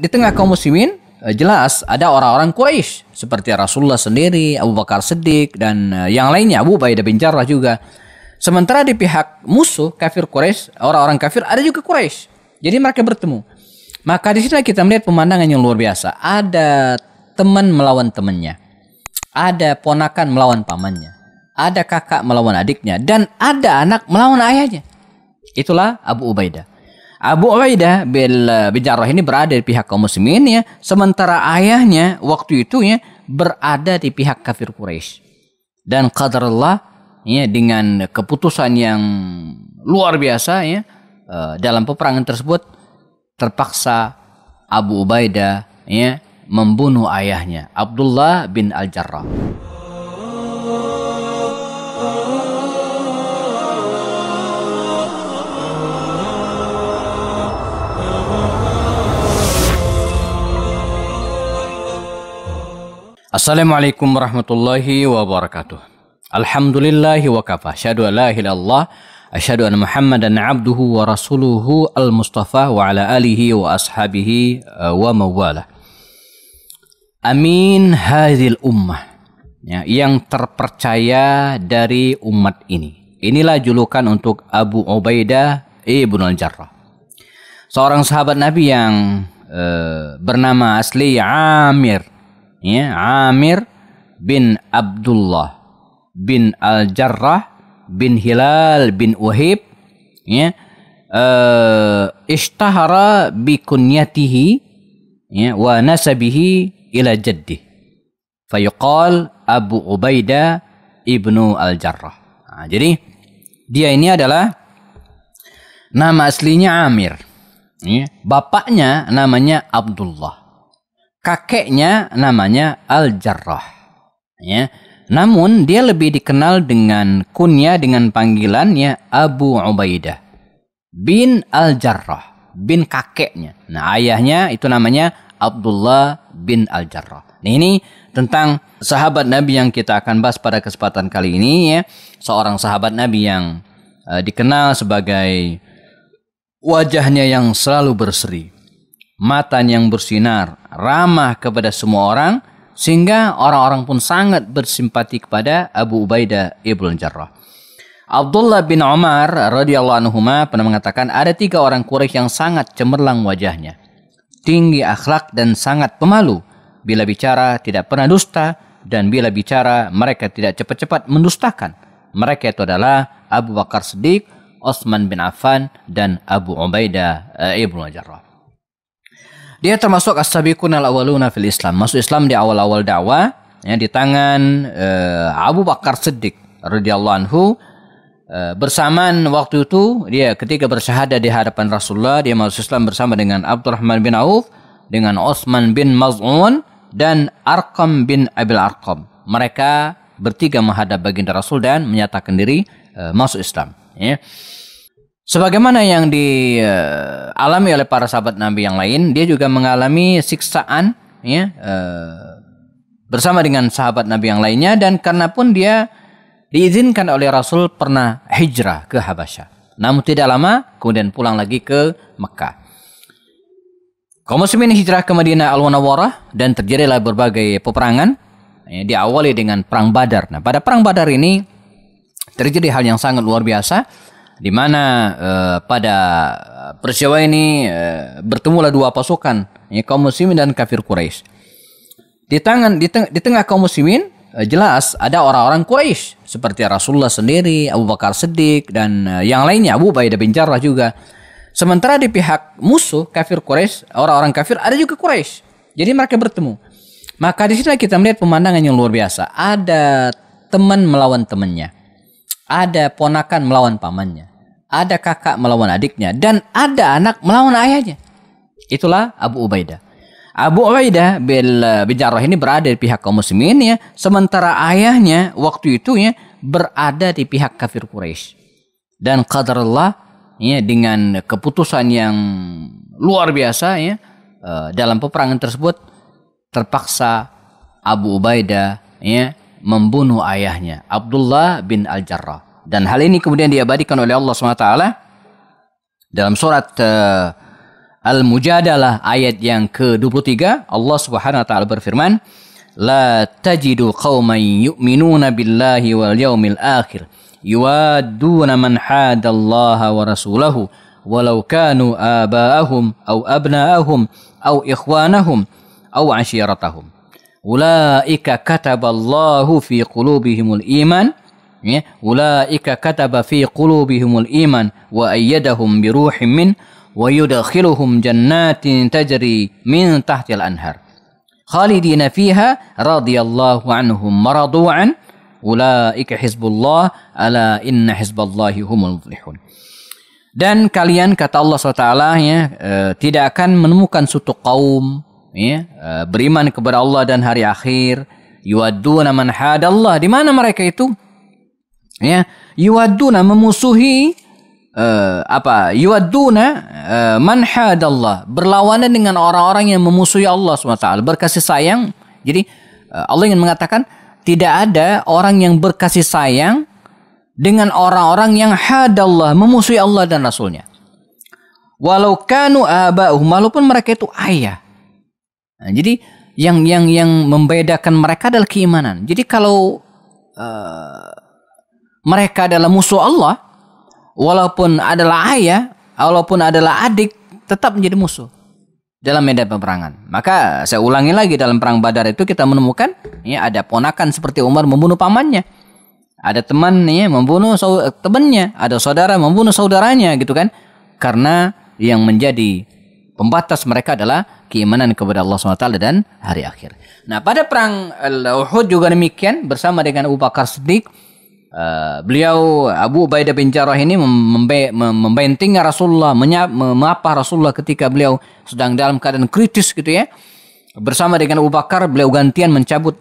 Di tengah kaum muslimin eh, jelas ada orang-orang Quraisy seperti Rasulullah sendiri, Abu Bakar Siddiq dan eh, yang lainnya Abu Ubaidah bin Jarrah juga. Sementara di pihak musuh kafir Quraisy, orang-orang kafir ada juga Quraisy. Jadi mereka bertemu. Maka di sini kita melihat pemandangan yang luar biasa. Ada teman melawan temannya. Ada ponakan melawan pamannya. Ada kakak melawan adiknya dan ada anak melawan ayahnya. Itulah Abu Ubaidah. Abu Ubaidah eh, bin, Jarrah ini berada di pihak kaum muslimin ya, sementara ayahnya waktu itu ya berada di pihak kafir Quraisy. Dan qadarullah ya dengan keputusan yang luar biasa ya eh, dalam peperangan tersebut terpaksa Abu Ubaidah ya membunuh ayahnya Abdullah bin Al-Jarrah. Assalamualaikum warahmatullahi wabarakatuh. Alhamdulillahi wa kafa. Asyadu an ilallah. Asyadu anna Muhammadan abduhu wa rasuluhu al-mustafa wa ala alihi wa ashabihi uh, wa mawala. Amin hadil ummah ya, yang terpercaya dari umat ini. Inilah julukan untuk Abu Ubaidah ibn al-Jarrah. Seorang sahabat Nabi yang eh, bernama asli Amir ya Amir bin Abdullah bin Al-Jarrah bin Hilal bin Uhib. ya uh, ishtahara bi kunyatihi ya wa nasabihi ila jaddi fayuqal Abu Ubaidah ibnu Al-Jarrah nah, jadi dia ini adalah nama aslinya Amir ya. bapaknya namanya Abdullah kakeknya namanya Al-Jarrah. Ya. Namun dia lebih dikenal dengan kunya dengan panggilannya Abu Ubaidah bin Al-Jarrah, bin kakeknya. Nah, ayahnya itu namanya Abdullah bin Al-Jarrah. Nah, ini tentang sahabat Nabi yang kita akan bahas pada kesempatan kali ini ya. Seorang sahabat Nabi yang uh, dikenal sebagai wajahnya yang selalu berseri, mata yang bersinar, ramah kepada semua orang, sehingga orang-orang pun sangat bersimpati kepada Abu Ubaidah ibn Jarrah. Abdullah bin Umar radhiyallahu anhu pernah mengatakan ada tiga orang Quraisy yang sangat cemerlang wajahnya, tinggi akhlak dan sangat pemalu. Bila bicara tidak pernah dusta dan bila bicara mereka tidak cepat-cepat mendustakan. Mereka itu adalah Abu Bakar Siddiq, Osman bin Affan dan Abu Ubaidah eh, ibn Jarrah. Dia termasuk as al-awwaluna fil Islam. Masuk Islam di awal-awal dakwah ya di tangan uh, Abu Bakar Siddiq radhiyallahu anhu uh, bersamaan waktu itu dia ketika bersyahadat di hadapan Rasulullah dia masuk Islam bersama dengan Abdurrahman bin Auf dengan Osman bin Maz'un dan Arqam bin Abil Arqam. Mereka bertiga menghadap baginda Rasul dan menyatakan diri uh, masuk Islam. Ya. Sebagaimana yang dialami eh, oleh para sahabat Nabi yang lain, dia juga mengalami siksaan ya eh, bersama dengan sahabat Nabi yang lainnya dan karena pun dia diizinkan oleh Rasul pernah hijrah ke Habasyah. Namun tidak lama kemudian pulang lagi ke Mekah. Kaum muslimin hijrah ke Madinah Al-Munawwarah dan terjadilah berbagai peperangan. Ya, diawali dengan perang Badar. Nah, pada perang Badar ini terjadi hal yang sangat luar biasa di mana uh, pada eh, peristiwa ini uh, bertemulah dua pasukan, ya, kaum muslimin dan kafir Quraisy. Di tangan di, teng di tengah kaum muslimin uh, jelas ada orang-orang Quraisy seperti Rasulullah sendiri, Abu Bakar Siddiq dan uh, yang lainnya Abu Ubaidah bin Jarrah juga. Sementara di pihak musuh kafir Quraisy, orang-orang kafir ada juga Quraisy. Jadi mereka bertemu. Maka di sini kita melihat pemandangan yang luar biasa. Ada teman melawan temannya. Ada ponakan melawan pamannya ada kakak melawan adiknya, dan ada anak melawan ayahnya. Itulah Abu Ubaidah. Abu Ubaidah bin, bin Jarrah ini berada di pihak kaum muslimin ya, sementara ayahnya waktu itu ya berada di pihak kafir Quraisy. Dan qadarullah ya dengan keputusan yang luar biasa ya eh, dalam peperangan tersebut terpaksa Abu Ubaidah ya membunuh ayahnya Abdullah bin Al-Jarrah. Dan hal ini kemudian diabadikan oleh Allah SWT dalam surat uh, Al-Mujadalah ayat yang ke-23 Allah Subhanahu wa taala berfirman la tajidu qauman yu'minuna billahi wal yaumil akhir yuwadduna man hadallaha wa rasulahu walau kanu aba'ahum aw abna'ahum aw ikhwanahum aw ashiratahum ulaika kataballahu fi qulubihimul iman ya ulaika kataba fi qulubihimul iman wa ayyadahum bi ruhim min wa yudkhiluhum jannatin tajri min tahtil anhar khalidina fiha radhiyallahu anhum maradu'an ulaika hizbullah ala inna hizballahi humul muflihun dan kalian kata Allah SWT ya e, tidak akan menemukan suatu kaum ya e, beriman kepada Allah dan hari akhir yuadduna man hadallah di mana mereka itu Ya, yuaduna memusuhi uh, apa? yuaduna uh, eh, man hadallah, berlawanan dengan orang-orang yang memusuhi Allah SWT, berkasih sayang. Jadi uh, Allah ingin mengatakan tidak ada orang yang berkasih sayang dengan orang-orang yang hadallah, memusuhi Allah dan Rasulnya. Walau kanu abahum walaupun mereka itu ayah. Nah, jadi yang yang yang membedakan mereka adalah keimanan. Jadi kalau uh, mereka adalah musuh Allah, walaupun adalah ayah, walaupun adalah adik, tetap menjadi musuh dalam medan peperangan. Maka saya ulangi lagi dalam perang Badar itu kita menemukan ya ada ponakan seperti Umar membunuh pamannya. Ada teman ya, membunuh temannya, ada saudara membunuh saudaranya gitu kan. Karena yang menjadi pembatas mereka adalah keimanan kepada Allah SWT dan hari akhir. Nah pada perang Uhud juga demikian bersama dengan Abu Bakar Siddiq Uh, beliau Abu Ubaidah bin Jarrah ini membenting Rasulullah, menyapa Rasulullah ketika beliau sedang dalam keadaan kritis gitu ya. Bersama dengan Abu Bakar beliau gantian mencabut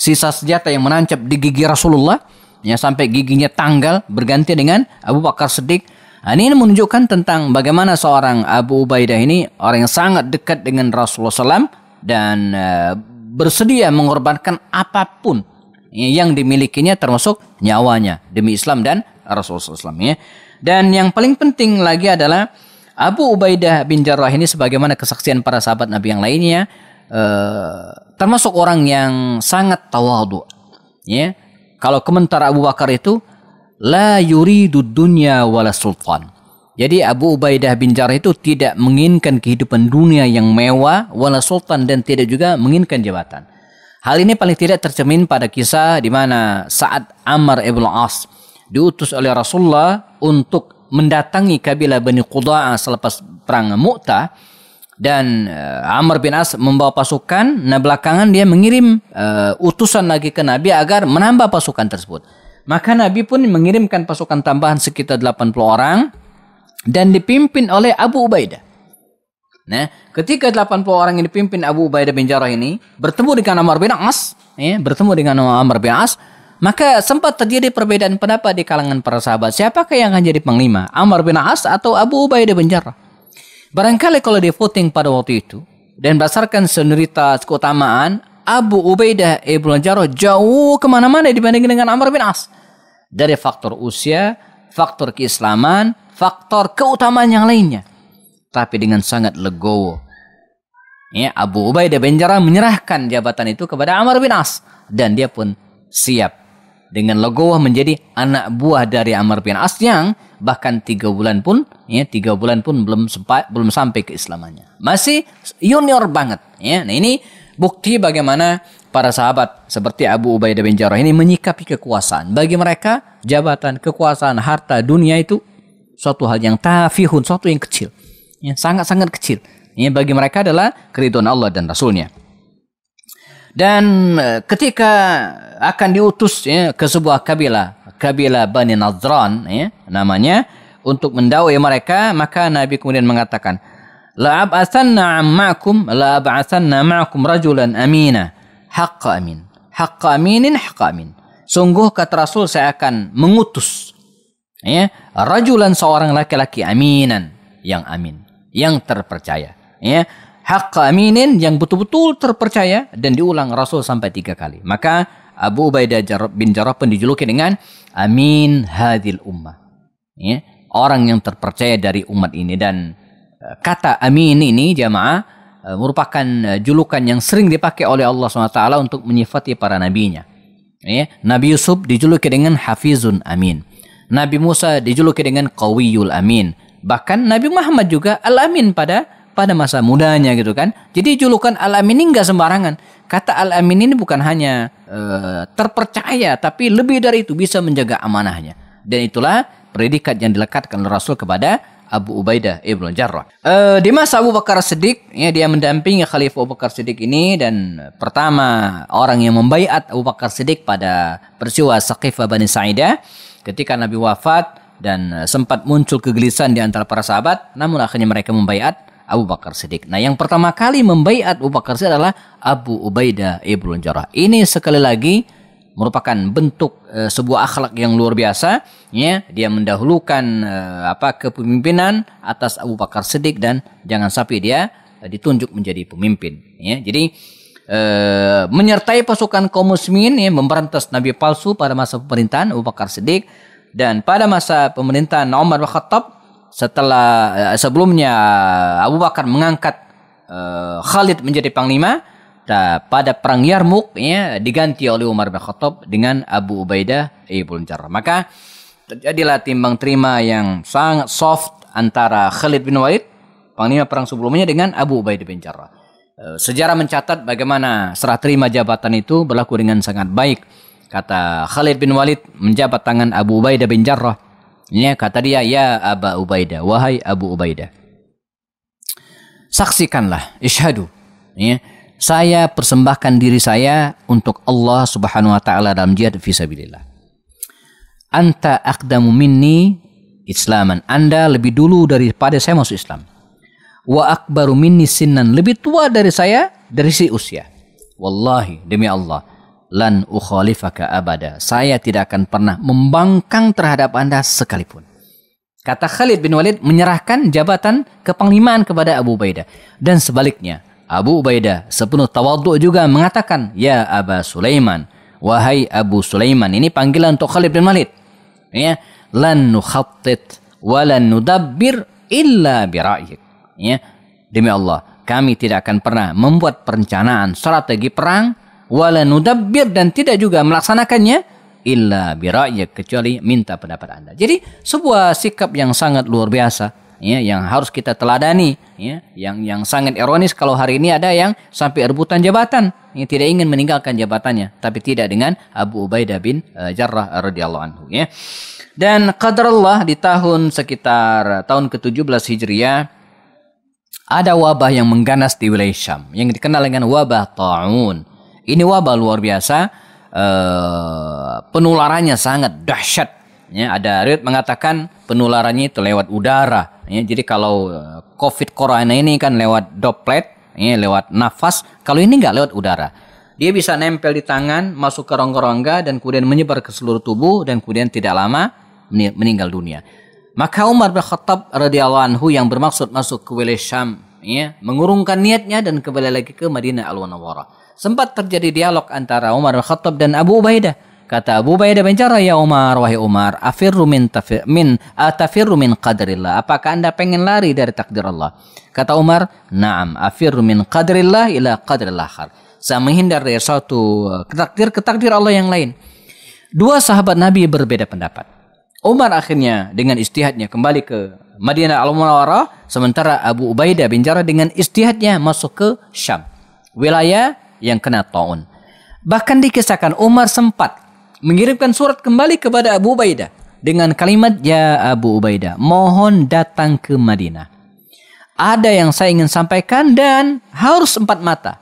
sisa senjata yang menancap di gigi Rasulullah ya sampai giginya tanggal berganti dengan Abu Bakar Siddiq. Nah, ini menunjukkan tentang bagaimana seorang Abu Ubaidah ini orang yang sangat dekat dengan Rasulullah SAW dan uh, bersedia mengorbankan apapun yang dimilikinya termasuk nyawanya demi Islam dan Rasulullah SAW. Ya. Dan yang paling penting lagi adalah Abu Ubaidah bin Jarrah ini sebagaimana kesaksian para sahabat Nabi yang lainnya eh, termasuk orang yang sangat tawadu. Ya. Kalau komentar Abu Bakar itu la yuridu dunya wala sultan. Jadi Abu Ubaidah bin Jarrah itu tidak menginginkan kehidupan dunia yang mewah wala sultan dan tidak juga menginginkan jabatan. Hal ini paling tidak tercermin pada kisah di mana saat Amr ibn As diutus oleh Rasulullah untuk mendatangi kabilah Bani Quda'ah selepas perang Mu'tah dan eh, Amr bin As membawa pasukan. Nah belakangan dia mengirim uh, utusan lagi ke Nabi agar menambah pasukan tersebut. Maka Nabi pun mengirimkan pasukan tambahan sekitar 80 orang dan dipimpin oleh Abu Ubaidah. Nah, ketika 80 orang yang dipimpin Abu Ubaidah bin Jarrah ini bertemu dengan Amr bin As, ya, bertemu dengan Amr bin As, maka sempat terjadi perbedaan pendapat di kalangan para sahabat. Siapakah yang akan jadi panglima? Amr bin As atau Abu Ubaidah bin Jarrah? Barangkali kalau di voting pada waktu itu dan berdasarkan senioritas keutamaan, Abu Ubaidah ibnu Jarrah jauh kemana-mana dibandingkan dengan Amr bin As. Dari faktor usia, faktor keislaman, faktor keutamaan yang lainnya tapi dengan sangat legowo. Ya, Abu Ubaidah bin Jarrah menyerahkan jabatan itu kepada Amr bin As dan dia pun siap dengan legowo menjadi anak buah dari Amr bin As yang bahkan tiga bulan pun ya tiga bulan pun belum sempat belum sampai ke keislamannya masih junior banget ya nah ini bukti bagaimana para sahabat seperti Abu Ubaidah bin Jarrah ini menyikapi kekuasaan bagi mereka jabatan kekuasaan harta dunia itu suatu hal yang tafihun suatu yang kecil ya, sangat-sangat kecil. Ya, bagi mereka adalah keriduan Allah dan Rasulnya. Dan eh, ketika akan diutus ya, ke sebuah kabilah, kabilah Bani Nadran ya, namanya, untuk mendawai mereka, maka Nabi kemudian mengatakan, la'ab'athanna ma'akum la'ab'athanna ma'kum rajulan amina haqqa amin haqqa aminin haqqa amin sungguh kata Rasul saya akan mengutus ya rajulan seorang laki-laki aminan yang amin yang terpercaya. Ya, hak aminin yang betul-betul terpercaya dan diulang Rasul sampai tiga kali. Maka Abu Ubaidah bin Jarrah pun dijuluki dengan Amin Hadil Ummah. Ya, orang yang terpercaya dari umat ini dan e, kata Amin ini jamaah e, merupakan e, julukan yang sering dipakai oleh Allah SWT untuk menyifati para nabinya. Ya, Nabi Yusuf dijuluki dengan Hafizun Amin. Nabi Musa dijuluki dengan Qawiyul Amin. Bahkan Nabi Muhammad juga Al-Amin pada pada masa mudanya gitu kan. Jadi julukan Al-Amin ini nggak sembarangan. Kata Al-Amin ini bukan hanya uh, terpercaya tapi lebih dari itu bisa menjaga amanahnya. Dan itulah predikat yang dilekatkan Rasul kepada Abu Ubaidah ibnu Jarrah. Uh, di masa Abu Bakar Siddiq, ya dia mendampingi Khalifah Abu Bakar Siddiq ini dan pertama orang yang membaiat Abu Bakar Siddiq pada peristiwa Saqifah Bani Sa'idah ketika Nabi wafat dan eh, sempat muncul kegelisahan di antara para sahabat namun akhirnya mereka membaiat Abu Bakar Siddiq. Nah, yang pertama kali membaiat Abu Bakar Siddiq adalah Abu Ubaidah Ibnu Jarrah. Ini sekali lagi merupakan bentuk e, sebuah akhlak yang luar biasa ya dia mendahulukan e, apa kepemimpinan atas Abu Bakar Siddiq dan jangan sampai dia e, ditunjuk menjadi pemimpin ya jadi e, menyertai pasukan kaum muslimin ya memberantas nabi palsu pada masa pemerintahan Abu Bakar Siddiq dan pada masa pemerintahan Umar bin Khattab setelah eh, sebelumnya eh, Abu Bakar mengangkat uh, Khalid menjadi panglima dan nah, pada perang Yarmuk ya, diganti oleh Umar bin Khattab dengan Abu Ubaidah ibn Jarrah. Maka terjadilah timbang terima yang sangat soft antara Khalid bin Walid panglima perang sebelumnya dengan Abu Ubaidah bin Jarrah. Uh, sejarah mencatat bagaimana serah terima jabatan itu berlaku dengan sangat baik Kata Khalid bin Walid menjabat tangan Abu Ubaidah bin Jarrah. Ya, kata dia, ya Abu Ubaidah, wahai Abu Ubaidah. Saksikanlah, isyhadu. Ya, saya persembahkan diri saya untuk Allah Subhanahu wa taala dalam jihad fisabilillah. Anta aqdamu minni islaman. Anda lebih dulu daripada saya masuk Islam. Wa akbaru minni sinnan. Lebih tua dari saya dari si usia. Wallahi demi Allah lan ukhalifaka abada. Saya tidak akan pernah membangkang terhadap Anda sekalipun. Kata Khalid bin Walid menyerahkan jabatan kepanglimaan kepada Abu Ubaidah. Dan sebaliknya, Abu Ubaidah sepenuh tawaduk juga mengatakan, Ya Aba Sulaiman, wahai Abu Sulaiman. Ini panggilan untuk Khalid bin Walid. Ya, lan nukhattit wa nudabbir illa bira'yik. Ya, demi Allah, kami tidak akan pernah membuat perencanaan strategi perang wala nudabbir dan tidak juga melaksanakannya illa bira'ya kecuali minta pendapat Anda. Jadi sebuah sikap yang sangat luar biasa ya yang harus kita teladani ya yang yang sangat ironis kalau hari ini ada yang sampai rebutan jabatan yang tidak ingin meninggalkan jabatannya tapi tidak dengan Abu Ubaidah bin eh, Jarrah radhiyallahu anhu ya. Dan qadarullah di tahun sekitar tahun ke-17 Hijriah ada wabah yang mengganas di wilayah Syam yang dikenal dengan wabah taun ini wabah luar biasa, eh, penularannya sangat dahsyat. Ya, ada Riot mengatakan penularannya itu lewat udara. Ya, jadi kalau eh, COVID corona ini kan lewat droplet, ya, lewat nafas. Kalau ini nggak lewat udara. Dia bisa nempel di tangan, masuk ke rongga-rongga, dan kemudian menyebar ke seluruh tubuh, dan kemudian tidak lama meninggal dunia. Maka Umar bin Khattab radhiyallahu anhu yang bermaksud masuk ke wilayah Syam ya, mengurungkan niatnya dan kembali lagi ke Madinah Al-Munawwarah. Sempat terjadi dialog antara Umar bin Khattab dan Abu Ubaidah. Kata Abu Ubaidah bicara, "Ya Umar, wahai Umar, afirru min tafir, min atafirru min qadarillah. Apakah Anda pengen lari dari takdir Allah?" Kata Umar, "Na'am, afirru min qadarillah ila qadril akhar." Saya menghindar dari suatu eh, takdir ke takdir Allah yang lain. Dua sahabat Nabi berbeda pendapat. Umar akhirnya dengan istihadnya kembali ke Madinah Al-Munawwarah sementara Abu Ubaidah bin Jarrah dengan istihadnya masuk ke Syam wilayah yang kena taun bahkan dikisahkan Umar sempat mengirimkan surat kembali kepada Abu Ubaidah dengan kalimat ya Abu Ubaidah mohon datang ke Madinah ada yang saya ingin sampaikan dan harus empat mata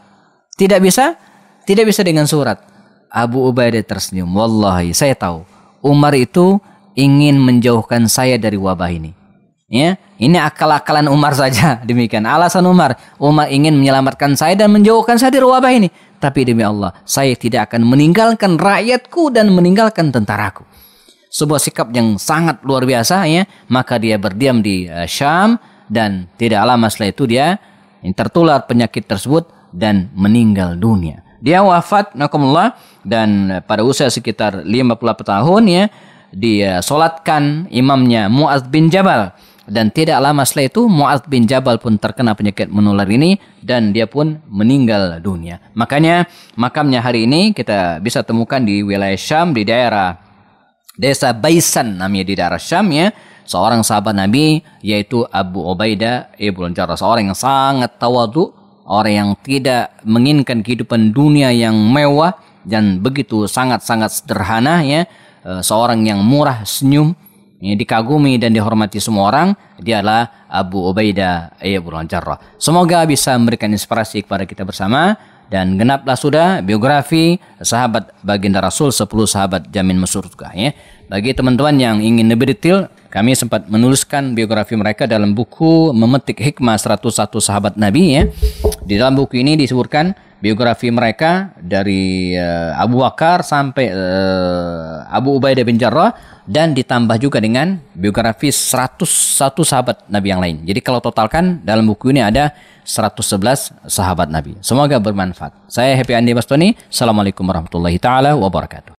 tidak bisa tidak bisa dengan surat Abu Ubaidah tersenyum wallahi saya tahu Umar itu ingin menjauhkan saya dari wabah ini. Ya, ini akal-akalan Umar saja demikian. Alasan Umar, Umar ingin menyelamatkan saya dan menjauhkan saya dari wabah ini. Tapi demi Allah, saya tidak akan meninggalkan rakyatku dan meninggalkan tentaraku. Sebuah sikap yang sangat luar biasa ya. Maka dia berdiam di uh, Syam dan tidak lama setelah itu dia eh, tertular penyakit tersebut dan meninggal dunia. Dia wafat nakumullah dan eh, pada usia sekitar 58 tahun ya disolatkan imamnya Mu'ad bin Jabal dan tidak lama setelah itu Mu'ad bin Jabal pun terkena penyakit menular ini dan dia pun meninggal dunia. Makanya makamnya hari ini kita bisa temukan di wilayah Syam di daerah desa Baisan namanya di daerah Syam ya. Seorang sahabat Nabi yaitu Abu Ubaidah ibu Jarrah seorang yang sangat tawadu, orang yang tidak menginginkan kehidupan dunia yang mewah dan begitu sangat-sangat sederhana ya Eh, seorang yang murah senyum, dikagumi dan dihormati semua orang, dialah Abu Ubaidah Ibnu eh, Jarrah. Semoga bisa memberikan inspirasi kepada kita bersama dan genaplah sudah biografi sahabat baginda Rasul 10 sahabat jamin masuk ya. Bagi teman-teman yang ingin lebih detail, kami sempat menuliskan biografi mereka dalam buku Memetik Hikmah 101 Sahabat Nabi ya. Di dalam buku ini disebutkan biografi mereka dari uh, Abu Bakar sampai uh, Abu Ubaidah bin Jarrah dan ditambah juga dengan biografi 101 sahabat Nabi yang lain. Jadi kalau totalkan dalam buku ini ada 111 sahabat Nabi. Semoga bermanfaat. Saya Happy Andi Bastoni. Assalamualaikum warahmatullahi taala wabarakatuh.